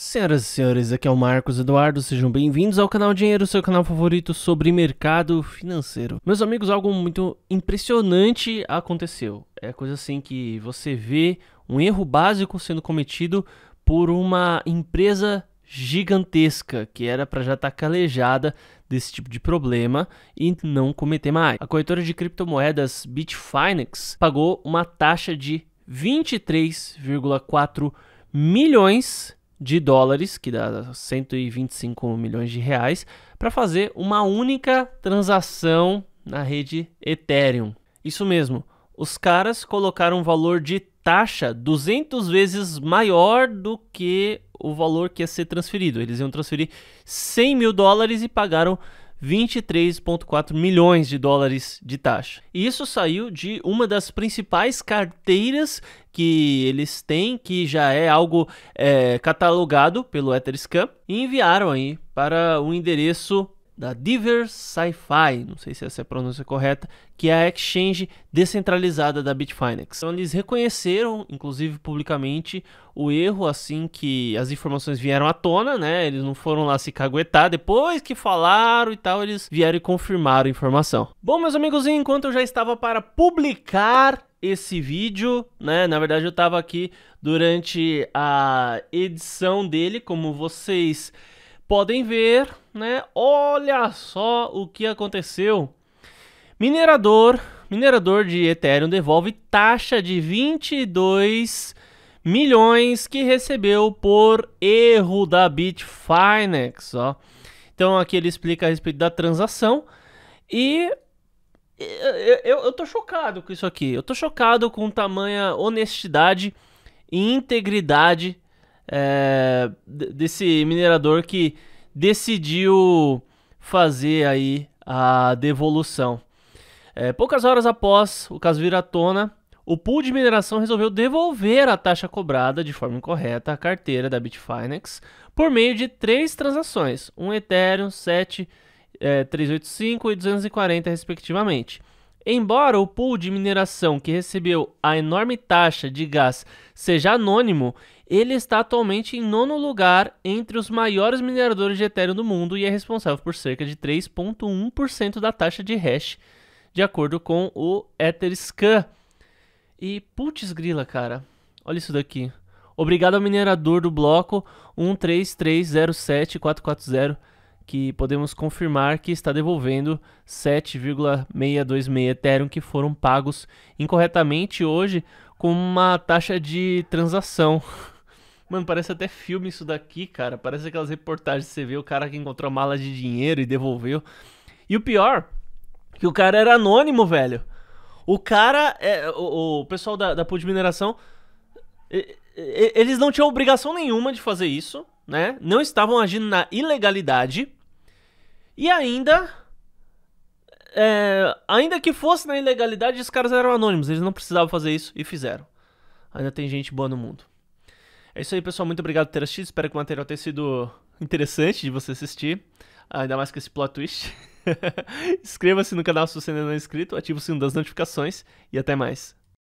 Senhoras e senhores, aqui é o Marcos Eduardo, sejam bem-vindos ao canal Dinheiro, seu canal favorito sobre mercado financeiro. Meus amigos, algo muito impressionante aconteceu. É coisa assim que você vê um erro básico sendo cometido por uma empresa gigantesca que era para já estar tá calejada desse tipo de problema e não cometer mais. A corretora de criptomoedas Bitfinex pagou uma taxa de 23,4 milhões de dólares, que dá 125 milhões de reais, para fazer uma única transação na rede Ethereum. Isso mesmo, os caras colocaram um valor de taxa 200 vezes maior do que o valor que ia ser transferido. Eles iam transferir 100 mil dólares e pagaram 23,4 milhões de dólares de taxa. E isso saiu de uma das principais carteiras que eles têm, que já é algo é, catalogado pelo Etherscan, e enviaram aí para o endereço da Divers Sci-Fi, não sei se essa é a pronúncia correta, que é a exchange descentralizada da Bitfinex. Então eles reconheceram, inclusive publicamente, o erro assim que as informações vieram à tona, né? Eles não foram lá se caguetar, depois que falaram e tal, eles vieram e confirmaram a informação. Bom, meus amigos, enquanto eu já estava para publicar esse vídeo, né? Na verdade, eu estava aqui durante a edição dele, como vocês podem ver, né? Olha só o que aconteceu. Minerador, minerador de Ethereum devolve taxa de 22 milhões que recebeu por erro da Bitfinex, ó. Então aqui ele explica a respeito da transação e eu, eu, eu tô chocado com isso aqui. Eu tô chocado com tamanha honestidade e integridade é, desse minerador que decidiu fazer aí a devolução. É, poucas horas após o caso vir à tona, o pool de mineração resolveu devolver a taxa cobrada de forma incorreta à carteira da Bitfinex por meio de três transações, um Ethereum, 7385 é, e 240 respectivamente. Embora o pool de mineração que recebeu a enorme taxa de gás seja anônimo, ele está atualmente em nono lugar entre os maiores mineradores de Ethereum do mundo e é responsável por cerca de 3,1% da taxa de hash, de acordo com o Etherscan. E putz grila, cara. Olha isso daqui. Obrigado ao minerador do bloco 13307440 que podemos confirmar que está devolvendo 7,626 Ethereum que foram pagos incorretamente hoje com uma taxa de transação. Mano, parece até filme isso daqui, cara. Parece aquelas reportagens que você vê o cara que encontrou mala de dinheiro e devolveu. E o pior, que o cara era anônimo, velho. O cara, é, o, o, pessoal da, da Pool de Mineração, eles não tinham obrigação nenhuma de fazer isso, né? Não estavam agindo na ilegalidade. E ainda. É, ainda que fosse na ilegalidade, os caras eram anônimos, eles não precisavam fazer isso e fizeram. Ainda tem gente boa no mundo. É isso aí, pessoal. Muito obrigado por ter assistido. Espero que o material tenha sido interessante de você assistir. Ainda mais com esse plot twist. Inscreva-se no canal se você ainda não é inscrito, ative o sino das notificações e até mais.